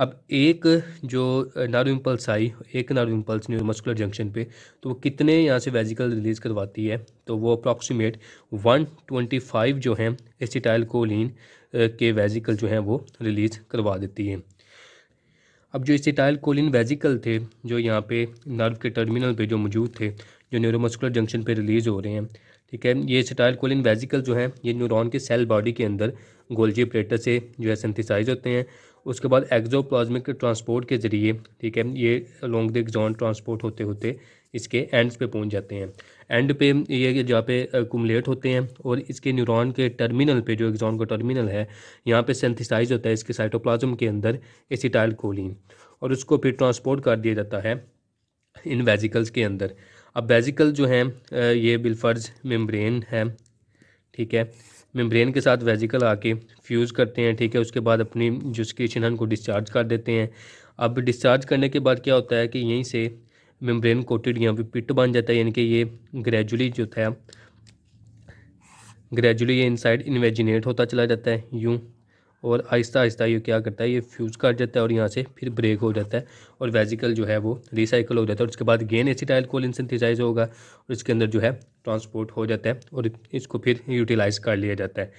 अब एक जो नर्व इम्पल्स आई एक नर्व इम्पल्स मस्कुलर जंक्शन पे तो वो कितने यहाँ से वेजिकल रिलीज़ करवाती है तो वो अप्रॉक्सीमेट 125 जो हैं एसिटाइल कोलिन के वेजिकल जो हैं वो रिलीज़ करवा देती है अब जो एसिटाइल कोलिन वेजिकल थे जो यहाँ पे नर्व के टर्मिनल पे जो मौजूद थे जो न्यूरोमस्कुलर जंक्शन पे रिलीज़ हो रहे हैं ठीक है ये एसिटाइल कोलिन वेजिकल जो हैं ये न्यूरॉन के सेल बॉडी के अंदर गोल्जी प्लेटर से जो है सेंथिसाइज होते हैं उसके बाद एक्जोप्लाज्मिक ट्रांसपोर्ट के ज़रिए ठीक है ये लॉन्ग दिग जॉन ट्रांसपोर्ट होते होते इसके एंड्स पे पहुंच जाते हैं एंड पे ये जहाँ पे कुमलेट होते हैं और इसके न्यूरॉन के टर्मिनल पे जो एग्जॉन का टर्मिनल है यहाँ पे सेंथिसाइज होता है इसके साइटोप्लाज्म के अंदर एसिटाइल कोलिन और उसको फिर ट्रांसपोर्ट कर दिया जाता है इन वेजिकल्स के अंदर अब वेजिकल जो हैं ये बिलफर्ज मेम्ब्रेन है ठीक है मेम्ब्रेन के साथ वेजिकल आके फ्यूज़ करते हैं ठीक है उसके बाद अपनी जो सिक्रेशन है उनको डिस्चार्ज कर देते हैं अब डिस्चार्ज करने के बाद क्या होता है कि यहीं से मेम्ब्रेन कोटेड यहाँ पर पिट बन जाता है यानी कि ये ग्रेजुअली जो था ग्रेजुअली ये इनसाइड इन्वेजिनेट होता चला जाता है यूँ और आहिस्ता आहिस्ता ये क्या करता है ये फ्यूज़ काट जाता है और यहाँ से फिर ब्रेक हो जाता है और वेजिकल जो है वो रिसाइकल हो जाता है और उसके बाद गेन एसिटाइल कोलिन सिंथिसाइज होगा और इसके अंदर जो है ट्रांसपोर्ट हो जाता है और इसको फिर यूटिलाइज़ कर लिया जाता है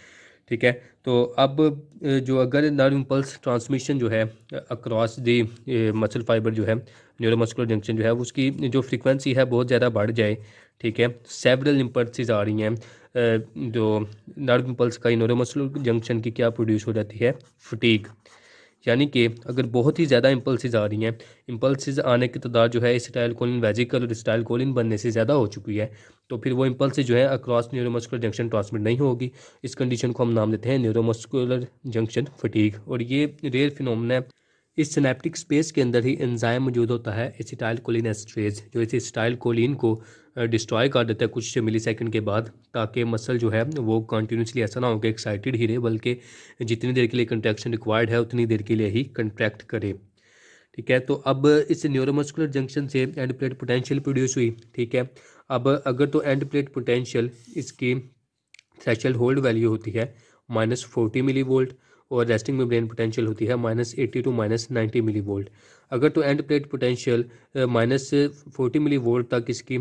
ठीक है तो अब जो अगर नर्व इम्पल्स ट्रांसमिशन जो है अक्रॉस दी मसल फाइबर जो है न्यूरोमस्कुलर जंक्शन जो है उसकी जो फ्रीक्वेंसी है बहुत ज़्यादा बढ़ जाए ठीक है सेवरल इम्पल्सिस आ रही हैं जो नर्व इम्पल्स का न्यूरोमस्कुलर जंक्शन की क्या प्रोड्यूस हो जाती है फटीक यानी कि अगर बहुत ही ज़्यादा इम्पल्सिस आ रही हैं इम्पल्सिस आने की तादाद जो है स्टाइल कोलिन वेजिकल और स्टाइल कोलिन बनने से ज़्यादा हो चुकी है तो फिर वो इम्पल्सिस जो है अक्रॉस न्यूरोमस्कुलर जंक्शन ट्रांसमिट नहीं होगी इस कंडीशन को हम नाम देते हैं न्यूरोमस्कुलर जंक्शन फटीक और ये रेयर फिनोमना है इस सिनेप्टिक स्पेस के अंदर ही एंजाइम मौजूद होता है स्टाइल कोलिन एस्ट्रेज जो इस स्टाइल कोलिन को डिस्ट्रॉय कर देता है कुछ मिली सेकेंड के बाद ताकि मसल जो है वो कंटिन्यूसली ऐसा ना हो कि एक्साइटेड ही रहे बल्कि जितनी देर के लिए कंट्रैक्शन रिक्वायर्ड है उतनी देर के लिए ही कंट्रैक्ट करे ठीक है तो अब इस न्यूरोमस्कुलर जंक्शन से एंड प्लेट पोटेंशियल प्रोड्यूस हुई ठीक है अब अगर तो एंड प्लेट पोटेंशियल इसकी थ्रेशल होल्ड वैल्यू होती है माइनस फोर्टी मिली वोल्ट और रेस्टिंग मेम्ब्रेन पोटेंशियल होती है minus eighty to minus ninety millivolt अगर तो end plate potential minus forty millivolt तक इसकी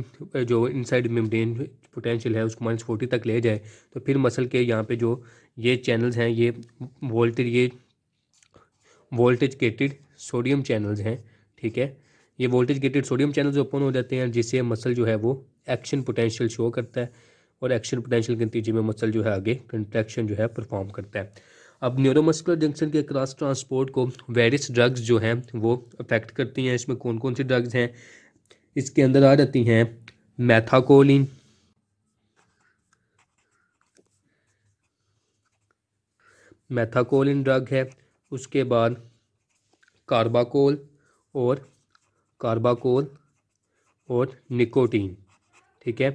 जो इनसाइड मेम्ब्रेन पोटेंशियल है उसको माइनस फोर्टी तक ले जाए तो फिर मसल के यहाँ पे जो ये चैनल्स हैं ये वोल्टेज ये वोल्टेज गेटेड सोडियम चैनल्स हैं ठीक है ये voltage gated sodium channels open हो जाते हैं जिससे मसल जो है वो एक्शन पोटेंशियल शो करता है और एक्शन पोटेंशियल के नतीजे में मसल जो है आगे कंट्रैक्शन जो है परफॉर्म करता है अब न्यूरोमस्कुलर जंक्शन के क्रॉस ट्रांसपोर्ट को वेरिस ड्रग्स जो हैं वो अफेक्ट करती हैं इसमें कौन कौन सी ड्रग्स हैं इसके अंदर आ जाती हैं मैथाकोलिन मैथाकोलिन ड्रग है उसके बाद कार्बाकोल और कार्बाकोल और निकोटीन ठीक है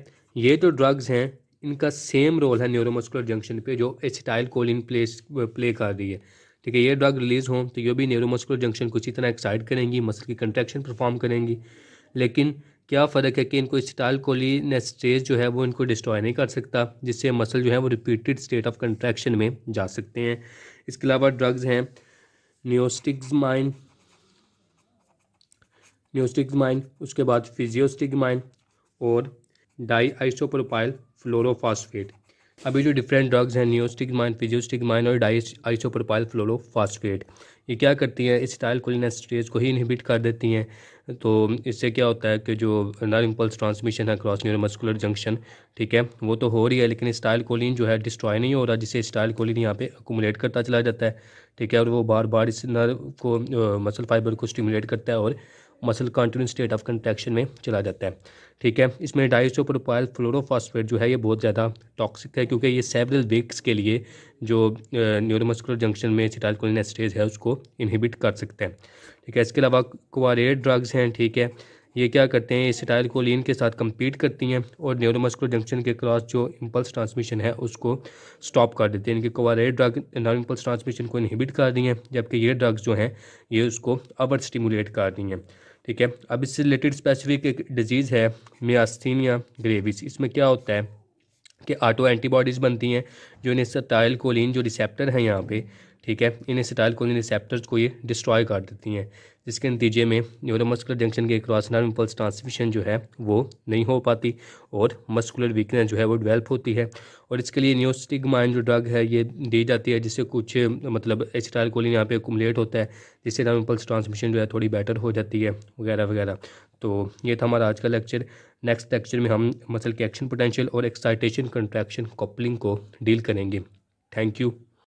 ये जो तो ड्रग्स हैं इनका सेम रोल है न्यूरोमस्कुलर जंक्शन पे जो एसिटाइल कोलिन प्लेस प्ले कर रही है ठीक है ये ड्रग रिलीज हो तो ये भी न्यूरोमस्कुलर जंक्शन कुछ इतना तरह एक्साइट करेंगी मसल की कंट्रैक्शन परफॉर्म करेंगी लेकिन क्या फ़र्क है कि इनको स्टाइल कोलिन स्टेज जो है वो इनको डिस्ट्रॉय नहीं कर सकता जिससे मसल जो है वो रिपीटेड स्टेट ऑफ कंट्रैक्शन में जा सकते हैं इसके अलावा ड्रग्स हैं न्योस्टिक्समाइन न्योस्टिक्समाइन उसके बाद फिजियोस्टिगमाइन और डाई आइसोप्रोपाइल फ्लोरोफास्फेट अभी जो डिफरेंट ड्रग्स हैं नियोस्टिगमाइन फिजियोस्टिगमाइन और डाइस आइसोप्रोपाइल फ्लोरोफास्फेट ये क्या करती हैं इस स्टाइल कोलिन स्टेज को ही इनहिबिट कर देती हैं तो इससे क्या होता है कि जो नर इम्पल्स ट्रांसमिशन है क्रॉस न्यूरोमस्कुलर जंक्शन ठीक है वो तो हो रही है लेकिन स्टाइल कोलिन जो है डिस्ट्रॉय नहीं हो रहा जिसे स्टाइल कोलिन यहाँ पे अकोमोलेट करता चला जाता है ठीक है और वो बार बार इस नर्व को मसल फाइबर को स्टिमुलेट करता है और muscle continuous state of contraction में चला जाता है ठीक है इसमें डाइसोप्रोपाइल फ्लोरोफॉस्फेट जो है ये बहुत ज़्यादा टॉक्सिक है क्योंकि ये सेवरल वीक्स के लिए जो न्यूरोमस्कुलर जंक्शन में कोलिन एस्टेज है उसको इनहिबिट कर सकते हैं ठीक है इसके अलावा क्वारेट ड्रग्स हैं ठीक है ये क्या करते हैं सिटाइल कोलिन के साथ कम्पीट करती हैं और न्यूरोमस्कुलर जंक्शन के क्रॉस जो इम्पल्स ट्रांसमिशन है उसको स्टॉप कर देते हैं इनकी curare drug non impulse transmission को इनहिबिट कर दी हैं जबकि ये ड्रग्स जो हैं ये उसको अवर स्टिमुलेट कर दी हैं ठीक है अब इससे रिलेटेड स्पेसिफिक एक डिजीज़ है मियास्थीनिया ग्रेविस इसमें क्या होता है कि ऑटो एंटीबॉडीज़ बनती हैं जो इन्हें स्टाइल कोलिन जो रिसेप्टर हैं यहाँ पे ठीक है इन्हें स्टाइल कोलिन रिसेप्टर्स को ये डिस्ट्रॉय कर देती हैं जिसके नतीजे में न्यूरोमस्कुलर जंक्शन के क्रॉस इम्पल्स ट्रांसमिशन जो है वो नहीं हो पाती और मस्कुलर वीकनेस जो है वो डेवलप होती है और इसके लिए न्यूस्टिगमाइन जो ड्रग है ये दी जाती है जिससे कुछ मतलब एसिटाइल कोलिन यहाँ पे कुमलेट होता है जिससे नर्व इम्पल्स ट्रांसमिशन जो है थोड़ी बेटर हो जाती है वगैरह वगैरह तो ये था हमारा आज का लेक्चर नेक्स्ट लेक्चर में हम मसल के एक्शन पोटेंशियल और एक्साइटेशन कंट्रैक्शन कपलिंग को डील करेंगे थैंक यू